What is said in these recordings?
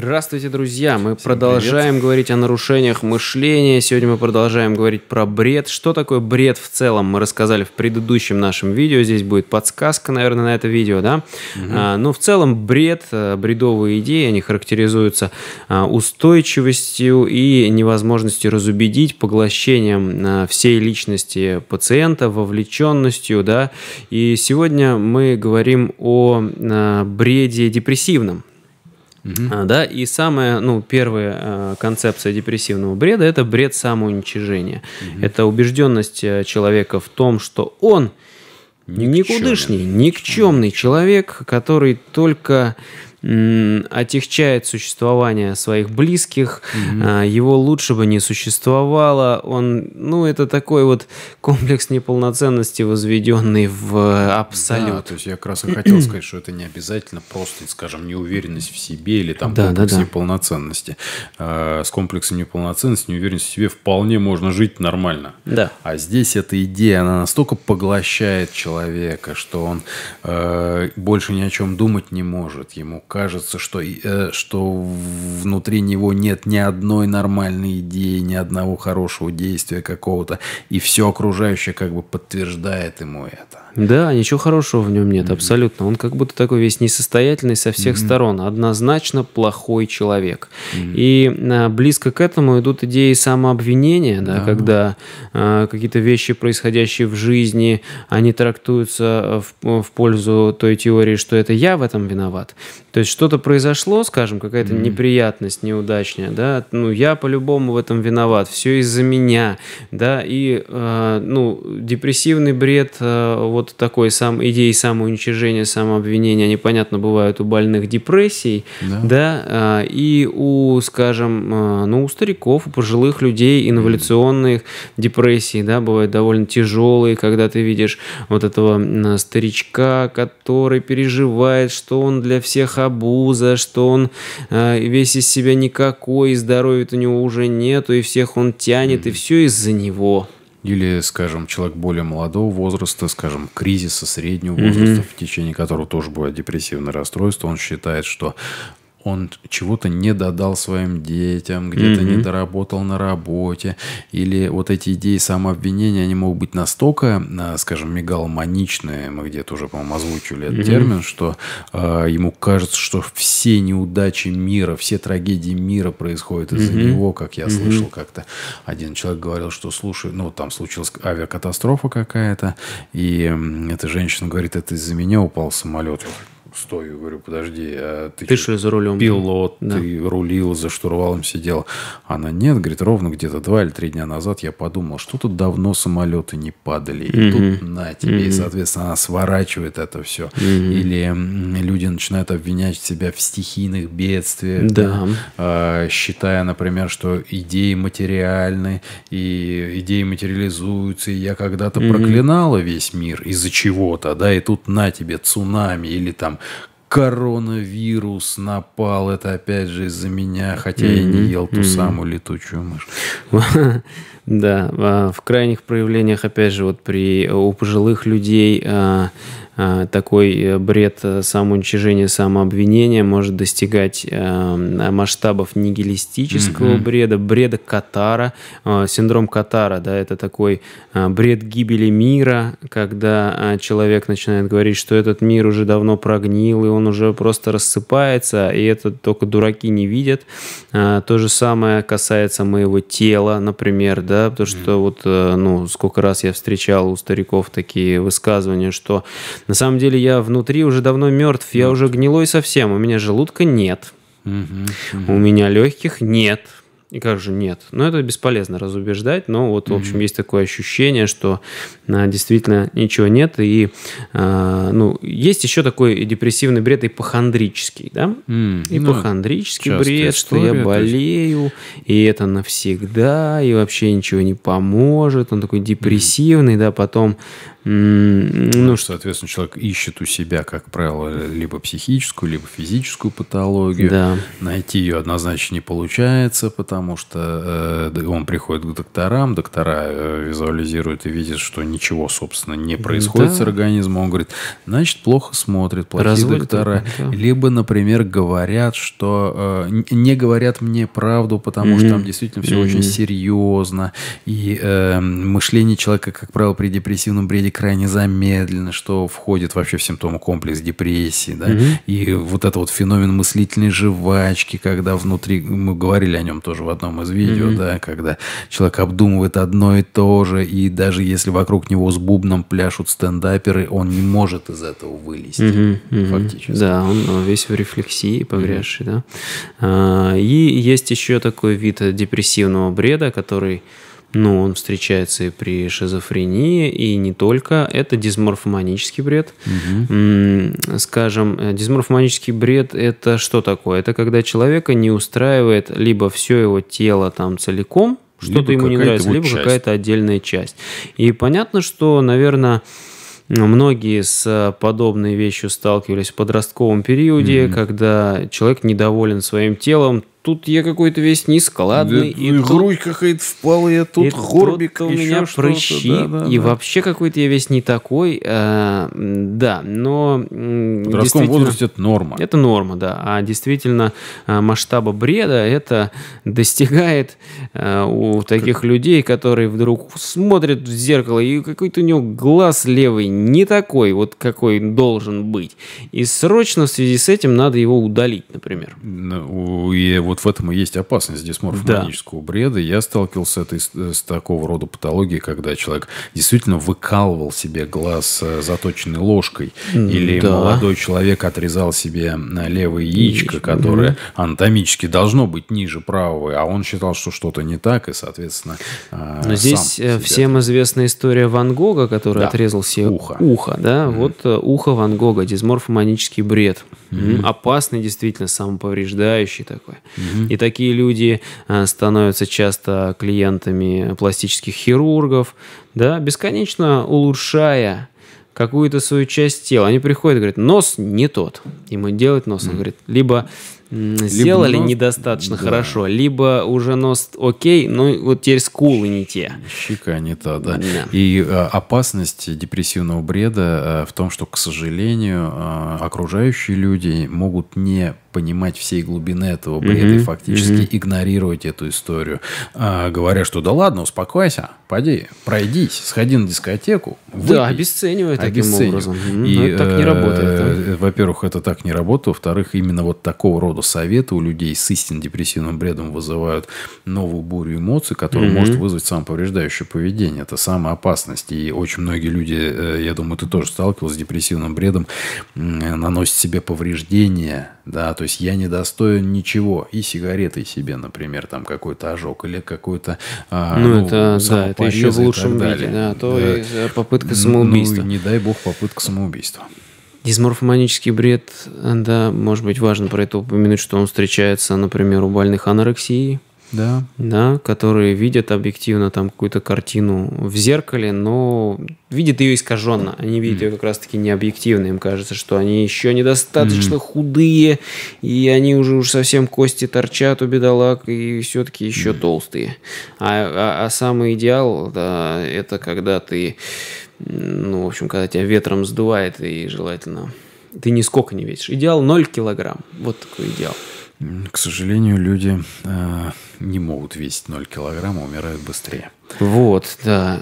Здравствуйте, друзья! Мы Всем продолжаем привет. говорить о нарушениях мышления. Сегодня мы продолжаем говорить про бред. Что такое бред в целом? Мы рассказали в предыдущем нашем видео. Здесь будет подсказка, наверное, на это видео, да? Угу. А, ну, в целом, бред, э, бредовые идеи, они характеризуются а, устойчивостью и невозможностью разубедить, поглощением а, всей личности пациента, вовлеченностью, да? И сегодня мы говорим о а, бреде депрессивном. Угу. Да, и самая, ну, первая а, концепция депрессивного бреда – это бред самоуничижения. Угу. Это убежденность э, человека в том, что он никчемный. никудышний, никчемный человек, который только отягчает существование своих близких, mm его лучше бы не существовало, он, ну, это такой вот комплекс неполноценности, возведенный в э, абсолют. Да, то есть я как раз и хотел сказать, что это не обязательно просто, скажем, неуверенность в себе или там да, комплекс да, да. неполноценности. А, с комплексом неполноценности, неуверенность в себе вполне можно жить нормально. Да. А здесь эта идея, она настолько поглощает человека, что он э, больше ни о чем думать не может, ему кажется, что, э, что внутри него нет ни одной нормальной идеи, ни одного хорошего действия какого-то, и все окружающее как бы подтверждает ему это. Да, ничего хорошего в нем нет, mm-hmm. абсолютно. Он как будто такой весь несостоятельный со всех mm-hmm. сторон, однозначно плохой человек. Mm-hmm. И э, близко к этому идут идеи самообвинения, да, да. когда э, какие-то вещи, происходящие в жизни, они трактуются э, в, э, в пользу той теории, что это я в этом виноват. То есть что-то произошло, скажем, какая-то mm неприятность, неудачная, да, ну я по-любому в этом виноват, все из-за меня, да, и, э, ну, депрессивный бред, э, вот такой сам, идеи самоуничижения, самообвинения, они, понятно, бывают у больных депрессий, да, да э, и у, скажем, э, ну, у стариков, у пожилых людей инволюционных mm депрессий, да, бывают довольно тяжелые, когда ты видишь вот этого э, старичка, который переживает, что он для всех хабуза, что он э, весь из себя никакой, и здоровья у него уже нету, и всех он тянет, mm-hmm. и все из-за него. Или, скажем, человек более молодого возраста, скажем, кризиса среднего возраста, mm-hmm. в течение которого тоже будет депрессивное расстройство, он считает, что он чего-то не додал своим детям, где-то mm не доработал на работе, или вот эти идеи самообвинения, они могут быть настолько, а, скажем, мегаломаничные, мы где-то уже, по-моему, озвучили этот mm термин, что э, ему кажется, что все неудачи мира, все трагедии мира происходят из-за mm него, как я mm слышал как-то. Один человек говорил, что, слушай, ну, там случилась авиакатастрофа какая-то, и эта женщина говорит, это из-за меня упал самолет стою, говорю, подожди, а ты, ты что, за рулем пилот, да. ты рулил, за штурвалом сидел. Она нет, говорит, ровно где-то два или три дня назад я подумал, что тут давно самолеты не падали, и mm тут на тебе, mm и, соответственно, она сворачивает это все. mm Или люди начинают обвинять себя в стихийных бедствиях, да. Да, а, считая, например, что идеи материальны, и идеи материализуются, и я когда-то mm проклинала весь мир из-за чего-то, да, и тут на тебе цунами или там коронавирус напал, это опять же из-за меня, хотя mm-hmm. я не ел ту mm-hmm. самую летучую мышь. Да, а, в крайних проявлениях, опять же, вот при у пожилых людей а, а, такой э, бред э, самоуничижения, самообвинения может достигать э, масштабов нигилистического mm-hmm. бреда, бреда Катара, а, синдром Катара, да, это такой а, бред гибели мира, когда человек начинает говорить, что этот мир уже давно прогнил, и он уже просто рассыпается, и это только дураки не видят. То же самое касается моего тела, например, да, потому что mm-hmm. вот, ну, сколько раз я встречал у стариков такие высказывания, что на самом деле я внутри уже давно мертв, я уже гнилой совсем, у меня желудка нет. Угу, угу. У меня легких нет. И как же нет? Ну, это бесполезно разубеждать, но вот, в общем, есть такое ощущение, что а, действительно ничего нет. И, а, ну, есть еще такой депрессивный бред ипохондрический, да? Mm, ипохондрический ну, бред, история, что я болею, и это навсегда, и вообще ничего не поможет. Он такой депрессивный, mm. да, потом ну, соответственно, человек ищет у себя, как правило, либо психическую, либо физическую патологию. Да. Найти ее однозначно не получается, потому что э, он приходит к докторам, доктора э, визуализируют и видят, что ничего, собственно, не происходит да. с организмом. Он говорит, значит, плохо смотрит, плохие Разводит доктора. да. Либо, например, говорят, что э, не говорят мне правду, потому mm-hmm. что там действительно все mm-hmm. очень серьезно. И э, мышление человека, как правило, при депрессивном бреде крайне замедленно, что входит вообще в симптомы комплекс депрессии, да, угу. и вот это вот феномен мыслительной жвачки, когда внутри, мы говорили о нем тоже в одном из видео, угу. да, когда человек обдумывает одно и то же, и даже если вокруг него с бубном пляшут стендаперы, он не может из этого вылезти, угу. фактически. Да, он весь в рефлексии погрязший, угу. да. А, и есть еще такой вид депрессивного бреда, который ну, он встречается и при шизофрении, и не только. Это дисморфоманический бред. Угу. Скажем, э, дисморфоманический бред – это что такое? Это когда человека не устраивает либо все его тело там целиком, что-то ему не нравится, либо какая-то отдельная часть. И понятно, что, наверное, Многие с подобной вещью сталкивались в подростковом периоде, mm-hmm. когда человек недоволен своим телом, тут я какой-то весь нескладный. Да, и ну грудь тут... какая-то впала, я тут и горбик, тут у меня прыщи. Да, да, и да. вообще какой-то я весь не такой. Э, да, но... В подростковом возрасте это норма. Это норма, да. А действительно а, масштаба бреда это достигает а, у таких как... людей, которые вдруг смотрят в зеркало, и какой-то у него глаз левый не такой, вот какой должен быть. И срочно в связи с этим надо его удалить, например. Ну, и вот вот в этом и есть опасность дисморфоманического да. бреда. Я сталкивался с, этой, с такого рода патологией, когда человек действительно выкалывал себе глаз э, заточенной ложкой. Или да. молодой человек отрезал себе э, левое яичко, которое анатомически должно быть ниже правого, а он считал, что что-то не так, и, соответственно, э, Но Здесь себя... всем известна история Ван Гога, который да. отрезал себе ухо. ухо да? mm Вот ухо Ван Гога, дисморфоманический бред. mm Опасный, действительно, самоповреждающий такой. И такие люди э, становятся часто клиентами пластических хирургов, да, бесконечно улучшая какую-то свою часть тела. Они приходят и говорят, нос не тот. и мы делать нос. Он говорит, либо сделали либо нос... недостаточно да. хорошо, либо уже нос окей, но вот теперь скулы не те. Щека не та, да. да. И а, опасность депрессивного бреда а, в том, что, к сожалению, а, окружающие люди могут не понимать всей глубины этого бреда угу, и фактически угу. игнорировать эту историю, а, говоря, что да ладно, успокойся, пойди, пройдись, сходи на дискотеку. Выпей. Да, обесценивает таким образом. И, но ну, это так не э, работает. Э, э, во-первых, это так не работает. Во-вторых, именно вот такого рода рода советы у людей с истинно депрессивным бредом вызывают новую бурю эмоций, которая mm-hmm. может вызвать самоповреждающее поведение. Это самая опасность. И очень многие люди, э, я думаю, ты тоже сталкивался с депрессивным бредом, э, наносят себе повреждения, да, то есть я не достоин ничего. И сигаретой себе, например, там какой-то ожог или какой-то... А, ну, ну, это, да, это еще в лучшем виде, да, то да. Э, попытка ну, ну самоубийства. Ну, не дай бог попытка самоубийства. Дисморфоманический бред, да, может быть важно про это упомянуть, что он встречается, например, у больных анорексией, да. да, которые видят объективно там какую-то картину в зеркале, но видят ее искаженно. Они видят mm. ее как раз-таки необъективно. Им кажется, что они еще недостаточно mm. худые, и они уже уж совсем кости торчат у бедолаг, и все-таки еще mm. толстые. А, а, а самый идеал, да, это когда ты, ну, в общем, когда тебя ветром сдувает, и желательно ты нисколько не весишь. Идеал 0 килограмм. Вот такой идеал. К сожалению, люди э, не могут весить 0 килограмма, умирают быстрее. Вот, да.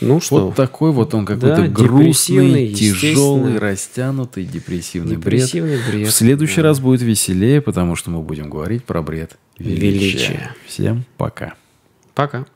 Ну что? Вот такой вот он какой-то да, грустный, тяжелый, растянутый, депрессивный, депрессивный бред. бред. В следующий да. раз будет веселее, потому что мы будем говорить про бред величия. величия. Всем пока. Пока.